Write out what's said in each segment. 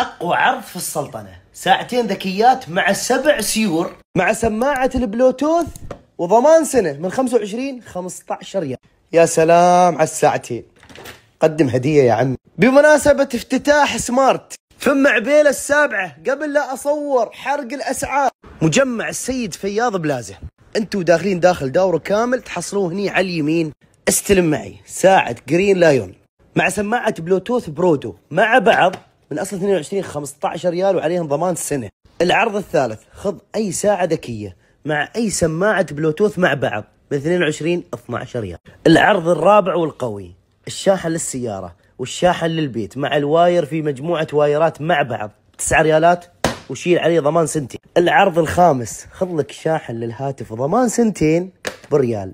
اقوى عرض في السلطنه ساعتين ذكيات مع سبع سيور مع سماعه البلوتوث وضمان سنه من 25 15 ريال يا سلام على الساعتين قدم هديه يا عمي بمناسبه افتتاح سمارت فم عبيله السابعه قبل لا اصور حرق الاسعار مجمع السيد فياض بلازه انتوا داخلين داخل دوره كامل تحصلوه هني على اليمين استلم معي ساعه جرين لايون مع سماعه بلوتوث برودو مع بعض من اصل 22 15 ريال وعليهم ضمان سنه. العرض الثالث خذ اي ساعه ذكيه مع اي سماعه بلوتوث مع بعض ب 22 12 ريال. العرض الرابع والقوي الشاحن للسياره والشاحن للبيت مع الواير في مجموعه وايرات مع بعض 9 ريالات وشيل عليه ضمان سنتين. العرض الخامس خذ لك شاحن للهاتف ضمان سنتين بريال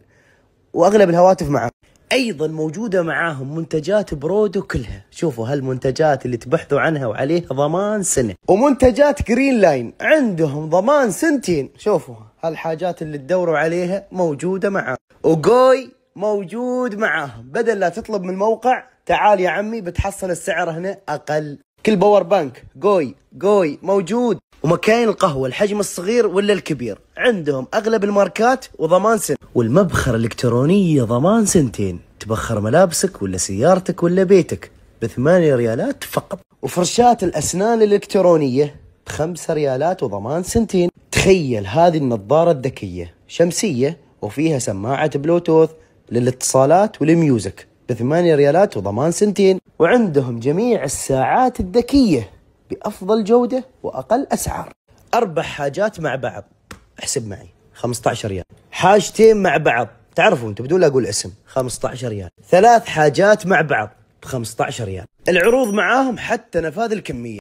واغلب الهواتف معه. ايضا موجوده معاهم منتجات برودو كلها شوفوا هالمنتجات اللي تبحثوا عنها وعليها ضمان سنه ومنتجات جرين لاين عندهم ضمان سنتين شوفوا هالحاجات اللي تدوروا عليها موجوده معاهم وجوي موجود معاهم بدل لا تطلب من الموقع تعال يا عمي بتحصل السعر هنا اقل كل باور بانك جوي جوي موجود ومكاين القهوة الحجم الصغير ولا الكبير عندهم أغلب الماركات وضمان سن والمبخرة الإلكترونية ضمان سنتين تبخر ملابسك ولا سيارتك ولا بيتك بثمانية ريالات فقط وفرشاة الأسنان الإلكترونية بخمسة ريالات وضمان سنتين تخيل هذه النظارة الذكية شمسية وفيها سماعة بلوتوث للاتصالات والميوزك بثمانية ريالات وضمان سنتين وعندهم جميع الساعات الذكية بأفضل جودة وأقل أسعار أربع حاجات مع بعض احسب معي 15 ريال حاجتين مع بعض تعرفوا انتم بدون لا اقول اسم 15 ريال ثلاث حاجات مع بعض ب 15 ريال العروض معاهم حتى نفاذ الكميه